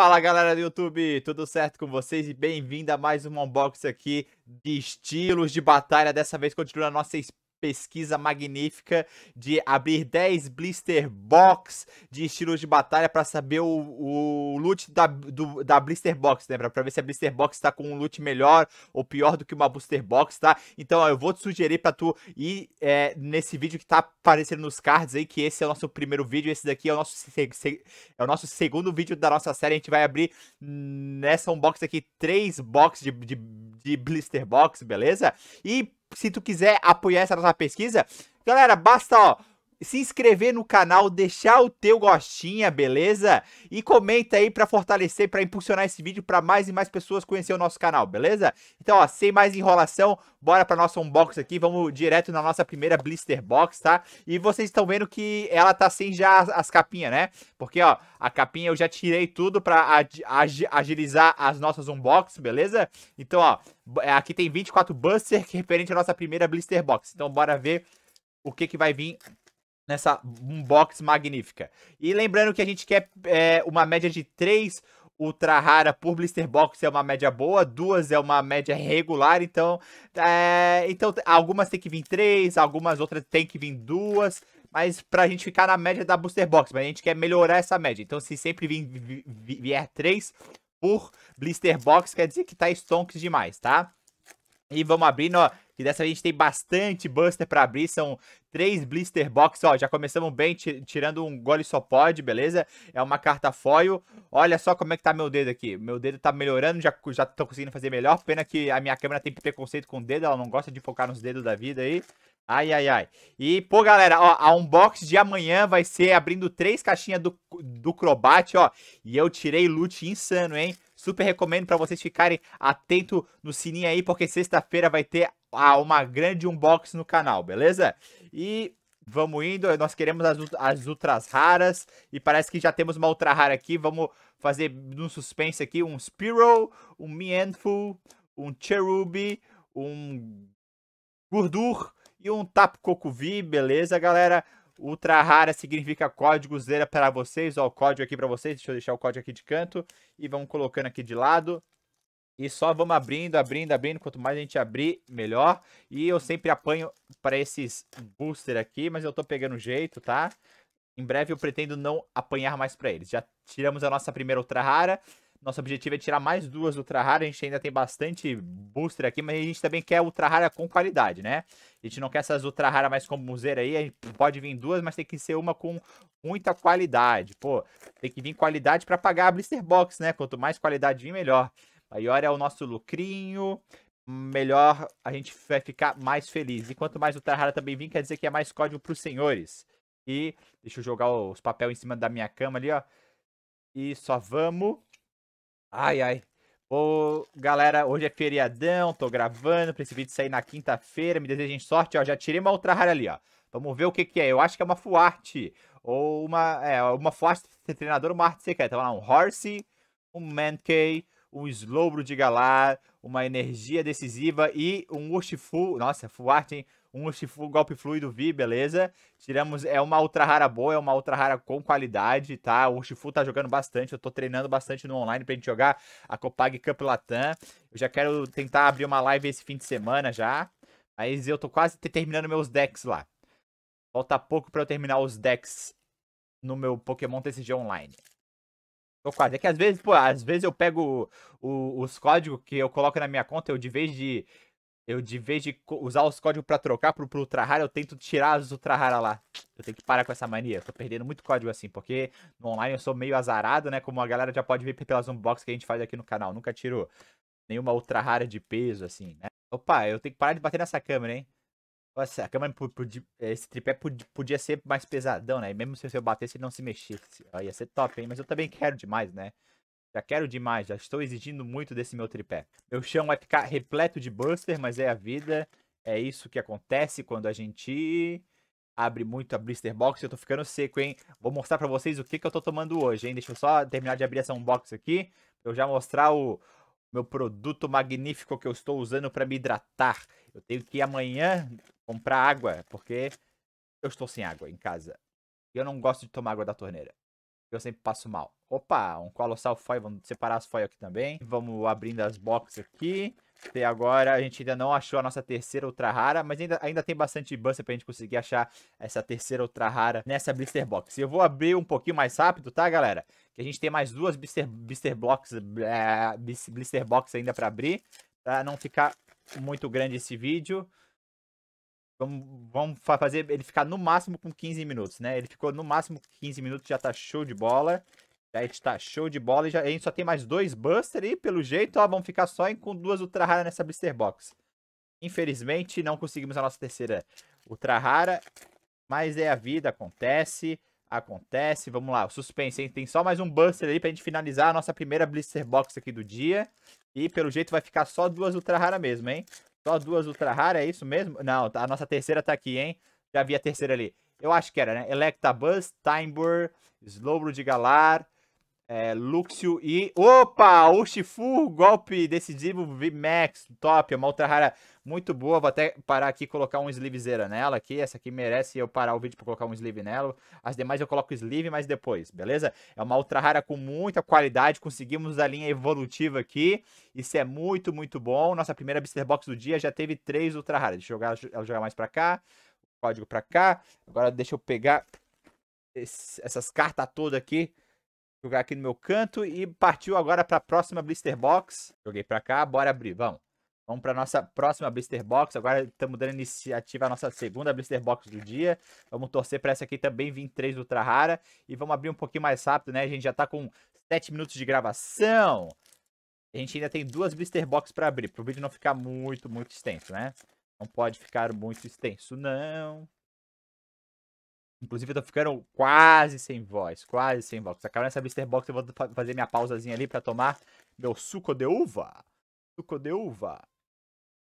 Fala galera do YouTube, tudo certo com vocês e bem-vindo a mais um unboxing aqui de estilos de batalha. Dessa vez continua a nossa pesquisa magnífica de abrir 10 blister box de estilos de batalha para saber o, o loot da, do, da blister box, né? Pra, pra ver se a blister box tá com um loot melhor ou pior do que uma booster box, tá? Então, ó, eu vou te sugerir para tu ir é, nesse vídeo que tá aparecendo nos cards aí, que esse é o nosso primeiro vídeo, esse daqui é o nosso, é o nosso segundo vídeo da nossa série. A gente vai abrir nessa unbox aqui três boxes de, de, de blister box, beleza? E se tu quiser apoiar essa nossa pesquisa, galera, basta, ó, se inscrever no canal, deixar o teu gostinha, beleza? E comenta aí para fortalecer, para impulsionar esse vídeo para mais e mais pessoas conhecer o nosso canal, beleza? Então, ó, sem mais enrolação, bora para nossa unbox aqui, vamos direto na nossa primeira blister box, tá? E vocês estão vendo que ela tá sem já as, as capinhas, né? Porque, ó, a capinha eu já tirei tudo para ag agilizar as nossas unbox, beleza? Então, ó, é, aqui tem 24 buster que é referente à nossa primeira blister box. Então, bora ver o que que vai vir nessa box magnífica. E lembrando que a gente quer é, uma média de 3 ultra rara por blister box é uma média boa, duas é uma média regular, então, é, então algumas tem que vir três, algumas outras tem que vir duas, mas pra gente ficar na média da booster box, mas a gente quer melhorar essa média. Então se sempre vier três por blister box, quer dizer que tá stonks demais, tá? E vamos abrindo, ó. Que dessa vez a gente tem bastante Buster pra abrir. São três Blister Box, ó. Já começamos bem, tirando um gole só pode, beleza? É uma carta foil. Olha só como é que tá meu dedo aqui. Meu dedo tá melhorando, já, já tô conseguindo fazer melhor. Pena que a minha câmera tem preconceito com o dedo. Ela não gosta de focar nos dedos da vida aí. Ai, ai, ai. E, pô, galera, ó, a unbox de amanhã vai ser abrindo três caixinhas do, do Crobat, ó. E eu tirei loot insano, hein? Super recomendo para vocês ficarem atento no sininho aí, porque sexta-feira vai ter uma grande unboxing no canal, beleza? E vamos indo, nós queremos as, as ultras raras, e parece que já temos uma ultra rara aqui, vamos fazer um suspense aqui, um spiral um Mienful, um Cherubi, um Gurdur e um Tapu Kokuvi, beleza, galera? Ultra rara significa código zera para vocês. Ó, o código aqui para vocês. Deixa eu deixar o código aqui de canto. E vamos colocando aqui de lado. E só vamos abrindo, abrindo, abrindo. Quanto mais a gente abrir, melhor. E eu sempre apanho para esses booster aqui, mas eu tô pegando jeito, tá? Em breve eu pretendo não apanhar mais para eles. Já tiramos a nossa primeira ultra rara. Nosso objetivo é tirar mais duas ultra rara. A gente ainda tem bastante booster aqui, mas a gente também quer ultra rara com qualidade, né? A gente não quer essas ultra rara mais como museira aí. A gente pode vir duas, mas tem que ser uma com muita qualidade. Pô, tem que vir qualidade para pagar a blister box, né? Quanto mais qualidade vir, melhor. Maior é o nosso lucrinho melhor a gente vai ficar mais feliz. E quanto mais ultra rara também vir, quer dizer que é mais código para os senhores. E deixa eu jogar os papéis em cima da minha cama ali, ó. E só vamos Ai, ai. Ô, galera, hoje é feriadão, tô gravando pra esse vídeo sair na quinta-feira. Me desejem sorte, ó. Já tirei uma outra rara ali, ó. Vamos ver o que que é. Eu acho que é uma fuarte. Ou uma... É, uma fuarte treinadora, uma arte secreta. Vamos lá, um Horse, um Mankey, um Slowbro de Galar, uma energia decisiva e um Urshifu. Nossa, fuarte, hein? um Shifu, golpe fluido Vi, beleza. Tiramos, é uma ultra rara boa, é uma ultra rara com qualidade, tá? O Shifu tá jogando bastante, eu tô treinando bastante no online pra gente jogar a Copag Cup Latam. Eu já quero tentar abrir uma live esse fim de semana já. Mas eu tô quase terminando meus decks lá. Falta pouco pra eu terminar os decks no meu Pokémon TCG Online. Tô quase. É que às vezes, pô, às vezes eu pego o, os códigos que eu coloco na minha conta, eu de vez de eu, de vez de usar os códigos pra trocar pro, pro Ultra Rara, eu tento tirar os Ultra Rara lá. Eu tenho que parar com essa mania. Eu tô perdendo muito código assim, porque no online eu sou meio azarado, né? Como a galera já pode ver pelas unboxings que a gente faz aqui no canal. Nunca tirou nenhuma Ultra Rara de peso, assim, né? Opa, eu tenho que parar de bater nessa câmera, hein? Nossa, a câmera, esse tripé podia ser mais pesadão, né? E mesmo se eu batesse, ele não se mexesse. ia ser top, hein? Mas eu também quero demais, né? Já quero demais, já estou exigindo muito desse meu tripé. Meu chão vai ficar repleto de buster, mas é a vida. É isso que acontece quando a gente abre muito a blister box. Eu tô ficando seco, hein? Vou mostrar pra vocês o que, que eu tô tomando hoje, hein? Deixa eu só terminar de abrir essa unbox aqui. Pra eu já mostrar o meu produto magnífico que eu estou usando pra me hidratar. Eu tenho que ir amanhã comprar água, porque eu estou sem água em casa. E eu não gosto de tomar água da torneira eu sempre passo mal. Opa, um colossal foil, vamos separar as foil aqui também. Vamos abrindo as boxes aqui. Até agora a gente ainda não achou a nossa terceira ultra rara, mas ainda, ainda tem bastante buster pra gente conseguir achar essa terceira ultra rara nessa blister box. Eu vou abrir um pouquinho mais rápido, tá galera? Que a gente tem mais duas blister, blister, blocks, eh, blister box ainda pra abrir, pra não ficar muito grande esse vídeo. Vamos, vamos fazer ele ficar no máximo com 15 minutos, né? Ele ficou no máximo 15 minutos, já tá show de bola. Já está show de bola. E já, a gente só tem mais dois Buster aí, pelo jeito, ó, vamos ficar só em, com duas Ultra Rara nessa Blister Box. Infelizmente, não conseguimos a nossa terceira Ultra Rara. Mas é a vida, acontece, acontece. Vamos lá, o suspense, hein? Tem só mais um Buster aí pra gente finalizar a nossa primeira Blister Box aqui do dia. E, pelo jeito, vai ficar só duas Ultra Rara mesmo, hein? Só duas ultra raras, é isso mesmo? Não, tá, a nossa terceira tá aqui, hein? Já vi a terceira ali. Eu acho que era, né? Electabuzz, Timebur, Slowbro de Galar, é, Luxio e... Opa! O Shifu, golpe decisivo, VMAX, top, é uma ultra rara. Muito boa, vou até parar aqui e colocar um sleevezeira nela aqui. Essa aqui merece eu parar o vídeo para colocar um sleeve nela. As demais eu coloco sleeve mais depois, beleza? É uma ultra rara com muita qualidade, conseguimos a linha evolutiva aqui. Isso é muito, muito bom. Nossa primeira blister box do dia já teve três ultra raras. Deixa eu jogar, ela jogar mais para cá, código para cá. Agora deixa eu pegar esse, essas cartas todas aqui jogar aqui no meu canto e partiu agora para a próxima blister box. Joguei para cá, bora abrir, vamos. Vamos para nossa próxima Blister Box. Agora estamos dando iniciativa à nossa segunda Blister Box do dia. Vamos torcer para essa aqui também vir 3 Ultra Rara. E vamos abrir um pouquinho mais rápido, né? A gente já está com 7 minutos de gravação. A gente ainda tem duas Blister Box para abrir, para o vídeo não ficar muito, muito extenso, né? Não pode ficar muito extenso, não. Inclusive, eu tô ficando quase sem voz, quase sem voz. Acabando essa blister box, eu vou fazer minha pausazinha ali pra tomar meu suco de uva. Suco de uva.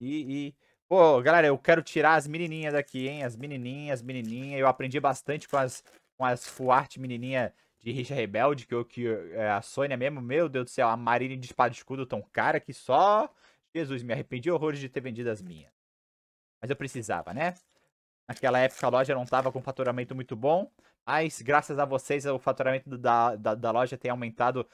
E, e, pô, galera, eu quero tirar as menininhas daqui, hein? As menininhas, as menininhas. Eu aprendi bastante com as, com as fuarte menininha de Richa Rebelde, que, eu, que é, a Sônia mesmo, meu Deus do céu, a Marine de espada e escudo tão cara que só... Jesus, me arrependi horrores de ter vendido as minhas. Mas eu precisava, né? Naquela época a loja não tava com faturamento muito bom, mas graças a vocês o faturamento da, da, da loja tem aumentado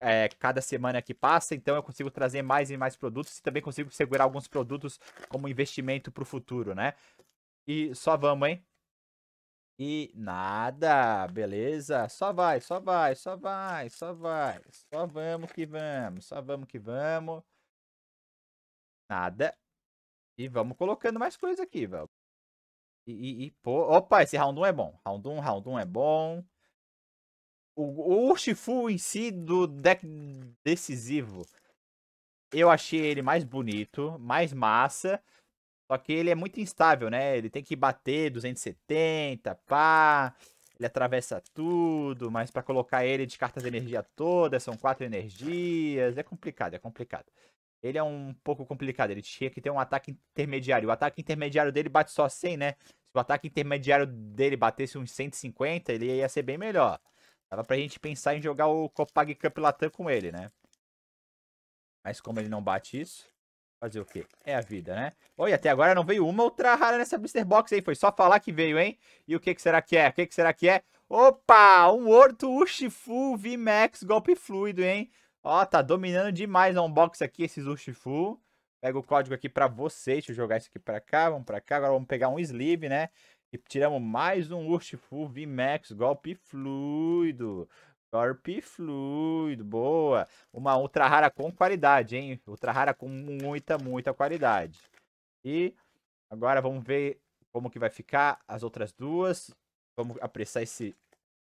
é, cada semana que passa, então eu consigo trazer mais e mais produtos e também consigo segurar alguns produtos como investimento para o futuro, né? E só vamos, hein? E nada, beleza? Só vai, só vai, só vai, só vai. Só vamos que vamos, só vamos que vamos. Nada. E vamos colocando mais coisa aqui, velho. E, e, e pô... Opa, esse round 1 é bom. Round 1, round 1 é bom o, o Urshifu em si do deck decisivo, eu achei ele mais bonito, mais massa. Só que ele é muito instável, né? Ele tem que bater 270, pá. Ele atravessa tudo, mas para colocar ele de cartas de energia todas, são quatro energias. É complicado, é complicado. Ele é um pouco complicado, ele tinha que ter um ataque intermediário. O ataque intermediário dele bate só 100, né? Se o ataque intermediário dele batesse uns 150, ele ia ser bem melhor. Dava pra gente pensar em jogar o Copag Cup Latam com ele, né? Mas como ele não bate isso, fazer o quê? É a vida, né? Oi, até agora não veio uma outra rara nessa blister box aí. Foi só falar que veio, hein? E o que, que será que é? O que, que será que é? Opa! Um Orto v VMAX golpe fluido, hein? Ó, tá dominando demais a unbox aqui esses Ushifu. Pega o código aqui pra vocês. Deixa eu jogar isso aqui pra cá, vamos pra cá. Agora vamos pegar um sleeve, né? E tiramos mais um Urshifu V Max, golpe fluido. Golpe fluido, boa. Uma ultra rara com qualidade, hein? Ultra rara com muita, muita qualidade. E agora vamos ver como que vai ficar as outras duas. Vamos apressar esse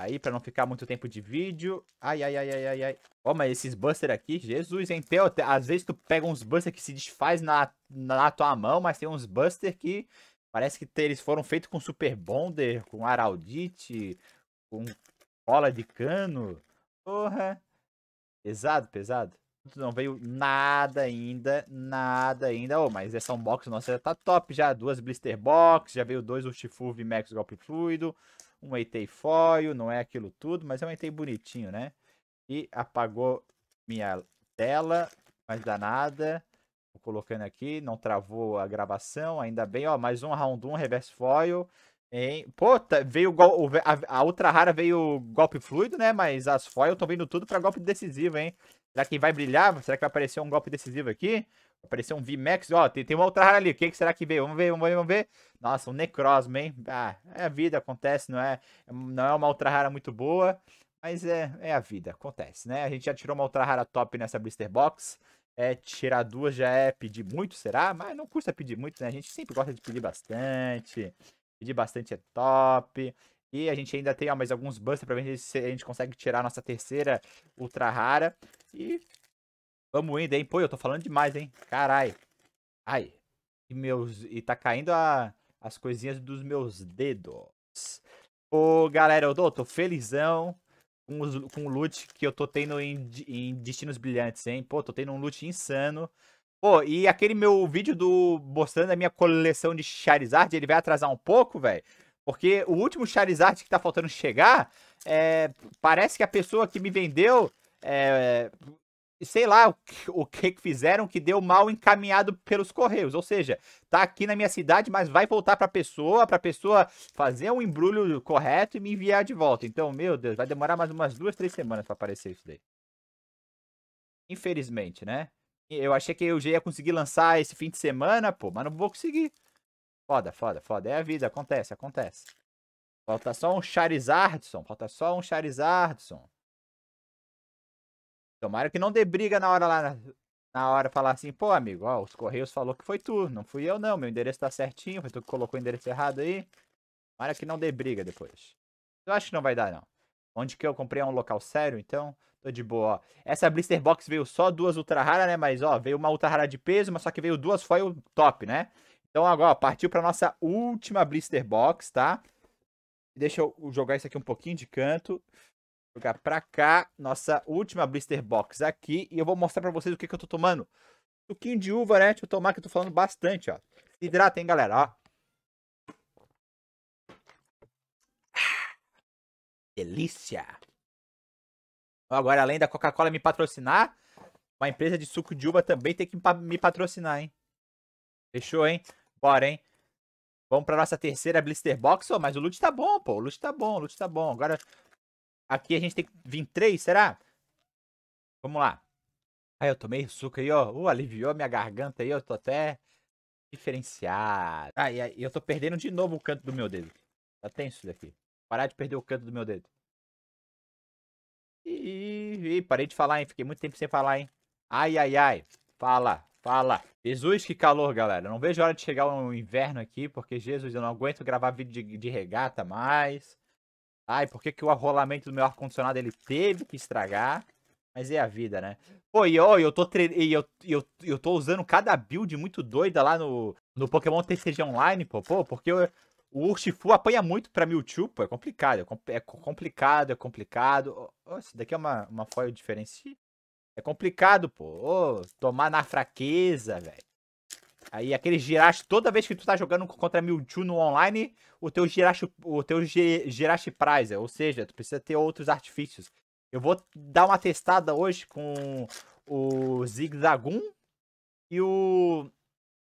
aí para não ficar muito tempo de vídeo. Ai, ai, ai, ai, ai, ai. Ó, mas esses buster aqui, Jesus, hein? Tem, às vezes tu pega uns buster que se desfaz na, na tua mão, mas tem uns buster que Parece que eles foram feitos com Super Bonder, com Araldite, com cola de cano. Porra. Pesado, pesado. Não veio nada ainda, nada ainda. Oh, mas essa unbox nossa já tá top já. Duas blister box, já veio dois Ushifu Vimex golpe fluido, um Eitei foil, não é aquilo tudo, mas é um Eitei bonitinho, né? E apagou minha tela, mas danada colocando aqui, não travou a gravação, ainda bem. Ó, mais um round 1, reverse foil. Hein? Pô, tá, veio gol, a, a ultra rara veio golpe fluido, né? Mas as foil estão vindo tudo pra golpe decisivo, hein? Será que vai brilhar? Será que vai aparecer um golpe decisivo aqui? Apareceu um v max Ó, tem, tem uma ultra rara ali. O que, será que veio? Vamos ver, vamos ver, vamos ver. Nossa, um Necrosmo, hein? Ah, é a vida, acontece, não é? Não é uma ultra rara muito boa. Mas é, é a vida, acontece, né? A gente já tirou uma ultra rara top nessa blister box. É, tirar duas já é pedir muito, será? Mas não custa pedir muito, né? A gente sempre gosta de pedir bastante. Pedir bastante é top. E a gente ainda tem ó, mais alguns busters pra ver se a gente consegue tirar a nossa terceira ultra rara. E vamos indo, hein? Pô, eu tô falando demais, hein? Carai. Ai. E, meus... e tá caindo a... as coisinhas dos meus dedos. Ô, galera, eu tô felizão com, os, com o loot que eu tô tendo em, em Destinos Brilhantes, hein? Pô, tô tendo um loot insano. Pô, e aquele meu vídeo do mostrando a minha coleção de Charizard, ele vai atrasar um pouco, velho. Porque o último Charizard que tá faltando chegar, é, parece que a pessoa que me vendeu é, sei lá o que, o que fizeram que deu mal encaminhado pelos correios. Ou seja, tá aqui na minha cidade, mas vai voltar para pessoa, para pessoa fazer um embrulho correto e me enviar de volta. Então, meu Deus, vai demorar mais umas duas, três semanas para aparecer isso daí. Infelizmente, né? Eu achei que eu já ia conseguir lançar esse fim de semana, pô, mas não vou conseguir. Foda, foda, foda. É a vida, acontece, acontece. Falta só um Charizardson, falta só um Charizardson. Tomara que não dê briga na hora lá, na, hora, falar assim, pô, amigo, ó, os Correios falou que foi tu, não fui eu não, meu endereço tá certinho, foi tu que colocou o endereço errado aí. Tomara que não dê briga depois. Eu acho que não vai dar, não. Onde que eu comprei é um local sério, então tô de boa, ó. Essa blister box veio só duas ultra rara, né? Mas, ó, veio uma ultra rara de peso, mas só que veio duas foil top, né? Então agora, ó, partiu pra nossa última blister box, tá? Deixa eu jogar isso aqui um pouquinho de canto. Jogar pra cá, nossa última blister box aqui. E eu vou mostrar pra vocês o que, que eu tô tomando. Suquinho de uva, né? Deixa eu tomar que eu tô falando bastante, ó. Se hidrata, hein, galera, ó. Ah, delícia! Agora, além da Coca-Cola me patrocinar, uma empresa de suco de uva também tem que me patrocinar, hein? Fechou, hein? Bora, hein? Vamos pra nossa terceira blister box. Oh, mas o loot tá bom, pô. O loot tá bom, o loot tá bom. Agora Aqui a gente tem que vir três, será? Vamos lá. Aí eu tomei suco aí, ó. Uh, aliviou minha garganta aí, eu tô até diferenciado. Ah, e aí eu tô perdendo de novo o canto do meu dedo. Tá tenso isso daqui. Parar de perder o canto do meu dedo. Ih, parei de falar, hein? Fiquei muito tempo sem falar, hein? Ai, ai, ai. Fala, fala. Jesus, que calor, galera. Não vejo a hora de chegar o um inverno aqui, porque, Jesus, eu não aguento gravar vídeo de, de regata mais. Ai, por que, que o arrolamento do meu ar-condicionado ele teve que estragar? Mas é a vida, né? Pô, e ó, eu tô, tre... e eu, eu, eu tô usando cada build muito doida lá no, no Pokémon TCG Online, pô, pô porque eu, o Urshifu apanha muito pra Mewtwo, pô, é complicado, é, é complicado, é complicado. Oh, isso daqui é uma, uma foil diferente. É complicado, pô, tomar na fraqueza, velho. Aí aquele Jirachi, toda vez que tu tá jogando contra Mewtwo no online, o teu Jirachi, o teu Jirachi Prize, ou seja, tu precisa ter outros artifícios. Eu vou dar uma testada hoje com o Zigzagoon e o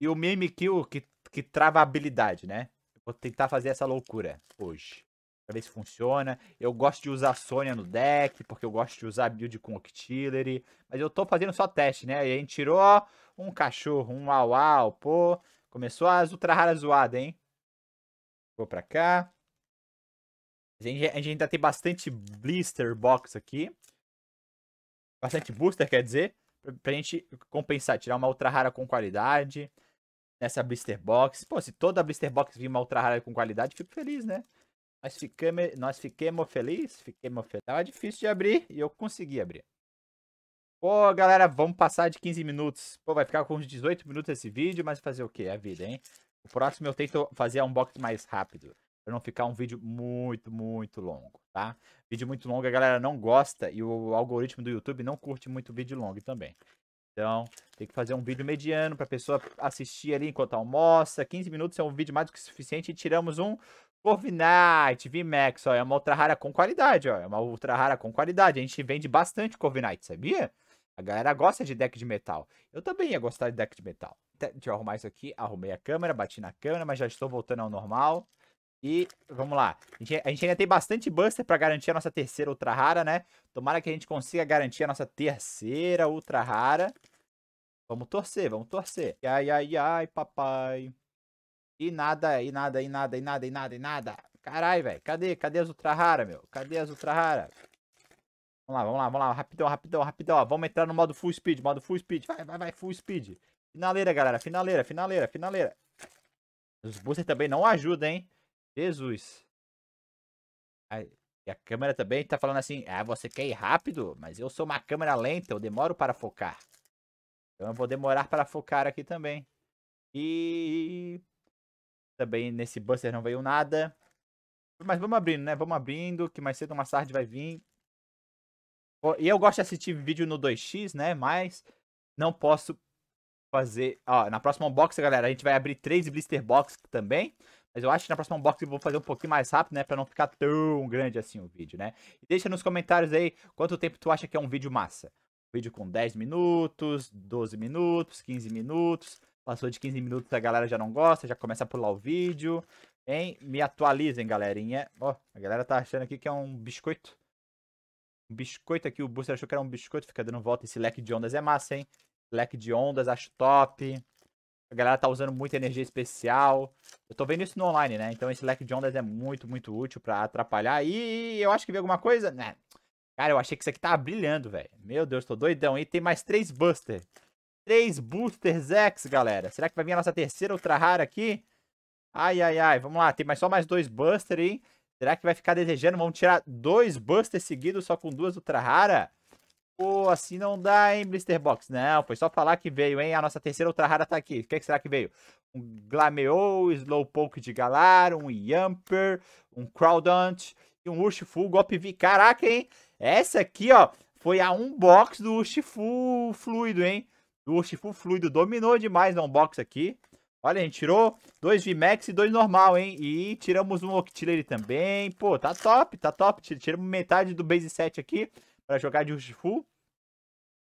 e o Mimikyu que que trava a habilidade, né? Vou tentar fazer essa loucura hoje pra ver se funciona. Eu gosto de usar Sônia no deck, porque eu gosto de usar build com Octillery. Mas eu tô fazendo só teste, né? E a gente tirou um cachorro, um au au, pô. Começou as ultra raras zoadas, hein? Vou pra cá. A gente, a gente ainda tem bastante blister box aqui. Bastante booster, quer dizer. Pra, pra gente compensar, tirar uma ultra rara com qualidade. Nessa blister box. Pô, se toda blister box vir uma ultra rara com qualidade, fico feliz, né? Nós ficamos, nós fiquemos felizes, fiquemos felizes. Tava difícil de abrir e eu consegui abrir. Pô, galera, vamos passar de 15 minutos. Pô, vai ficar com uns 18 minutos esse vídeo, mas fazer o quê? É a vida, hein? O próximo eu tento fazer a unboxing mais rápido. Pra não ficar um vídeo muito, muito longo, tá? Vídeo muito longo a galera não gosta e o algoritmo do YouTube não curte muito vídeo longo também. Então, tem que fazer um vídeo mediano pra pessoa assistir ali enquanto almoça. 15 minutos é um vídeo mais do que suficiente e tiramos um Corviknight, VMAX, ó, é uma ultra rara com qualidade, ó. É uma ultra rara com qualidade. A gente vende bastante Corviknight, sabia? A galera gosta de deck de metal. Eu também ia gostar de deck de metal. Deixa eu arrumar isso aqui. Arrumei a câmera, bati na câmera, mas já estou voltando ao normal. E vamos lá. A gente, a gente ainda tem bastante Buster para garantir a nossa terceira ultra rara, né? Tomara que a gente consiga garantir a nossa terceira ultra rara. Vamos torcer, vamos torcer. Ai, ai, ai, papai. E nada, e nada, e nada, e nada, e nada, e nada. Caralho, velho. Cadê? Cadê as ultra rara, meu? Cadê as ultra rara? Vamos lá, vamos lá, vamos lá. Rapidão, rapidão, rapidão. Vamos entrar no modo full speed, modo full speed. Vai, vai, vai, full speed. Finaleira, galera. Finaleira, finaleira, finaleira. Os boosters também não ajudam, hein? Jesus. e a câmera também tá falando assim, ah, você quer ir rápido? Mas eu sou uma câmera lenta, eu demoro para focar. Então eu vou demorar para focar aqui também. E também nesse Buster não veio nada. Mas vamos abrindo, né? Vamos abrindo, que mais cedo uma tarde vai vir. E eu gosto de assistir vídeo no 2x, né? Mas não posso fazer... Ó, na próxima unboxing, galera, a gente vai abrir três blister box também. Mas eu acho que na próxima unboxing eu vou fazer um pouquinho mais rápido, né? Pra não ficar tão grande assim o vídeo, né? E deixa nos comentários aí quanto tempo tu acha que é um vídeo massa. Vídeo com 10 minutos, 12 minutos, 15 minutos... Passou de 15 minutos, a galera já não gosta, já começa a pular o vídeo. Hein? Me atualizem, galerinha. Ó, oh, a galera tá achando aqui que é um biscoito. Um biscoito aqui, o Booster achou que era um biscoito, fica dando volta. Esse leque de ondas é massa, hein? Leque de ondas, acho top. A galera tá usando muita energia especial. Eu tô vendo isso no online, né? Então esse leque de ondas é muito, muito útil pra atrapalhar. E eu acho que vi alguma coisa, né? Cara, eu achei que isso aqui tá brilhando, velho. Meu Deus, tô doidão. E tem mais três Buster. Três Boosters X, galera. Será que vai vir a nossa terceira ultra rara aqui? Ai, ai, ai. Vamos lá. Tem mais só mais dois Buster, hein? Será que vai ficar desejando? Vamos tirar dois Busters seguidos só com duas ultra rara? Pô, assim não dá, hein, Blister Box. Não, foi só falar que veio, hein? A nossa terceira ultra rara tá aqui. O que, é que será que veio? Um Glameou, Slowpoke de Galar, um Yamper, um Crowdunt e um Urshifu Golpe V. Caraca, hein? Essa aqui, ó, foi a unbox do Urshifu fluido, hein? do Urshifu Fluido. Dominou demais no unbox aqui. Olha, a gente tirou dois VMAX e dois normal, hein? E tiramos um Octillery também. Pô, tá top, tá top. Tiramos metade do base set aqui para jogar de Urshifu.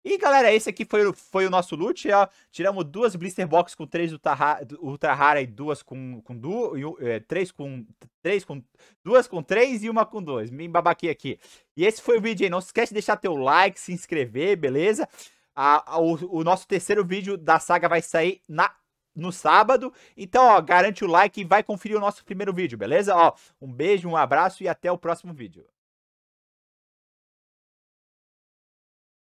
E, galera, esse aqui foi, foi o nosso loot. Ó. Tiramos duas Blister Box com três Ultra, ultra Rara e duas com, com duas... É, três com... Três com... Duas com três e uma com dois. Me babaquei aqui. E esse foi o vídeo, hein? Não se esquece de deixar teu like, se inscrever, beleza? A, a, o, o, nosso terceiro vídeo da saga vai sair na, no sábado. Então, ó, garante o like e vai conferir o nosso primeiro vídeo, beleza? Ó, um beijo, um abraço e até o próximo vídeo.